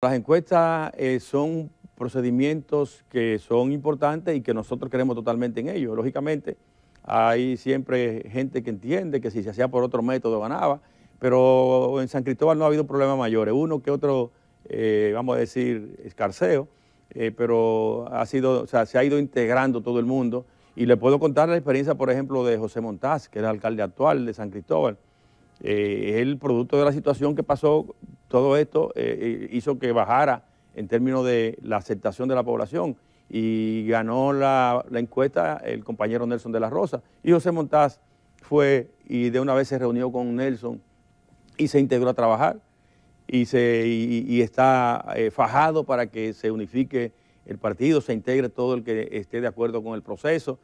Las encuestas eh, son procedimientos que son importantes y que nosotros creemos totalmente en ellos. Lógicamente, hay siempre gente que entiende que si se hacía por otro método ganaba, pero en San Cristóbal no ha habido problemas mayores. Uno que otro, eh, vamos a decir, escarceo, eh, pero ha sido, o sea, se ha ido integrando todo el mundo. Y le puedo contar la experiencia, por ejemplo, de José Montaz, que era el alcalde actual de San Cristóbal. Eh, el producto de la situación que pasó todo esto eh, eh, hizo que bajara en términos de la aceptación de la población y ganó la, encuesta el compañero Nelson de la Rosa. Y José Montaz fue y de una vez se reunió con Nelson y se integró a trabajar y, se, y, está eh, fajado para que se unifique el partido, se integre todo el que esté de acuerdo con el proceso,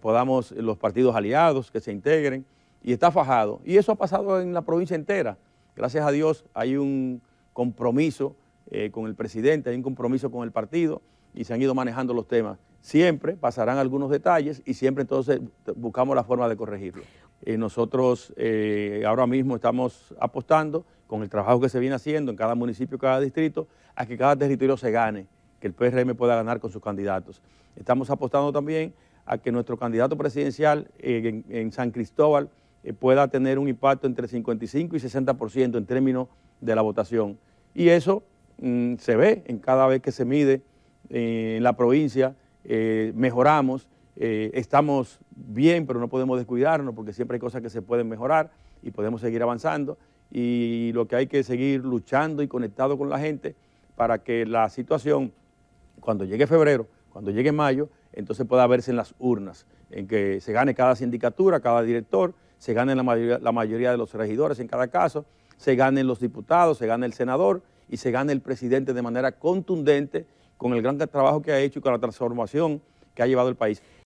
podamos los partidos aliados que se integren y está fajado. Y eso ha pasado en la provincia entera. Gracias a Dios hay un compromiso eh, con el presidente, hay un compromiso con el partido y se han ido manejando los temas. Siempre pasarán algunos detalles y siempre entonces buscamos la forma de corregirlo. Eh, nosotros eh, ahora mismo estamos apostando con el trabajo que se viene haciendo en cada municipio, cada distrito, a que cada territorio se gane, que el PRM pueda ganar con sus candidatos. Estamos apostando también a que nuestro candidato presidencial en San Cristóbal eh, pueda tener un impacto entre 55 y 60% en términos de la votación. Y eso mm, se ve en cada vez que se mide eh, en la provincia, eh, mejoramos, estamos bien, pero no podemos descuidarnos porque siempre hay cosas que se pueden mejorar y podemos seguir avanzando. Y lo que hay que seguir luchando y conectado con la gente para que la situación, cuando llegue febrero, cuando llegue mayo, entonces pueda verse en las urnas, en que se gane cada sindicatura, cada director, se ganen la mayoría, de los regidores en cada caso, se ganen los diputados, se gane el senador y se gane el presidente de manera contundente con el gran trabajo que ha hecho y con la transformación que ha llevado el país.